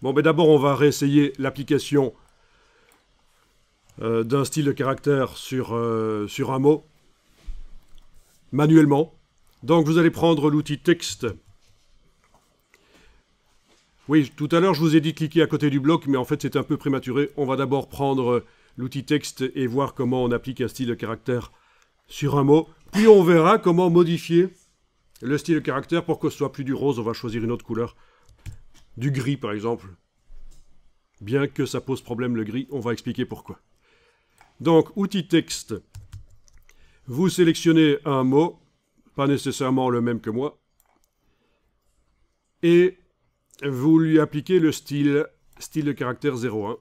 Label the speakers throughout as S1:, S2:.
S1: Bon, ben d'abord, on va réessayer l'application euh, d'un style de caractère sur, euh, sur un mot, manuellement. Donc, vous allez prendre l'outil texte. Oui, tout à l'heure, je vous ai dit cliquer à côté du bloc, mais en fait, c'est un peu prématuré. On va d'abord prendre euh, l'outil texte et voir comment on applique un style de caractère sur un mot. Puis, on verra comment modifier le style de caractère pour que ce soit plus du rose. On va choisir une autre couleur. Du gris, par exemple. Bien que ça pose problème le gris, on va expliquer pourquoi. Donc, outil texte. Vous sélectionnez un mot, pas nécessairement le même que moi, et vous lui appliquez le style, style de caractère 01,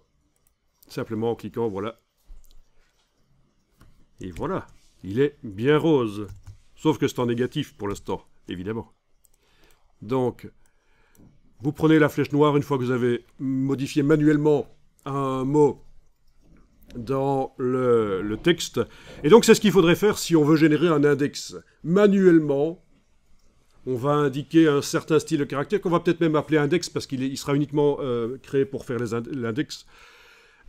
S1: simplement en cliquant, voilà. Et voilà, il est bien rose, sauf que c'est en négatif pour l'instant, évidemment. Donc, vous prenez la flèche noire une fois que vous avez modifié manuellement un mot dans le, texte. Et donc c'est ce qu'il faudrait faire si on veut générer un index. Manuellement, on va indiquer un certain style de caractère qu'on va peut-être même appeler index parce qu'il sera uniquement euh, créé pour faire l'index.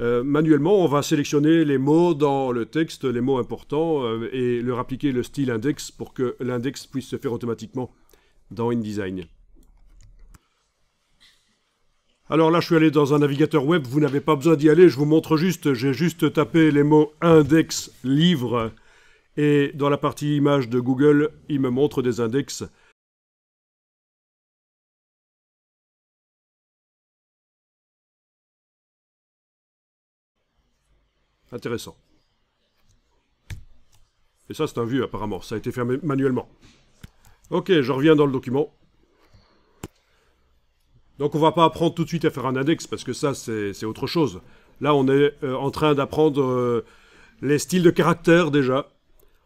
S1: Euh, manuellement, on va sélectionner les mots dans le texte, les mots importants, euh, et leur appliquer le style index pour que l'index puisse se faire automatiquement dans InDesign. Alors là, je suis allé dans un navigateur web, vous n'avez pas besoin d'y aller, je vous montre juste, j'ai juste tapé les mots index livre et dans la partie image de Google, il me montre des index. Intéressant. Et ça, c'est un vieux apparemment. Ça a été fermé manuellement. Ok, je reviens dans le document. Donc on va pas apprendre tout de suite à faire un index parce que ça c'est autre chose. Là on est euh, en train d'apprendre euh, les styles de caractère déjà.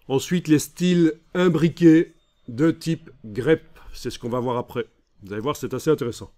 S1: Ensuite les styles imbriqués de type greppe. C'est ce qu'on va voir après. Vous allez voir c'est assez intéressant.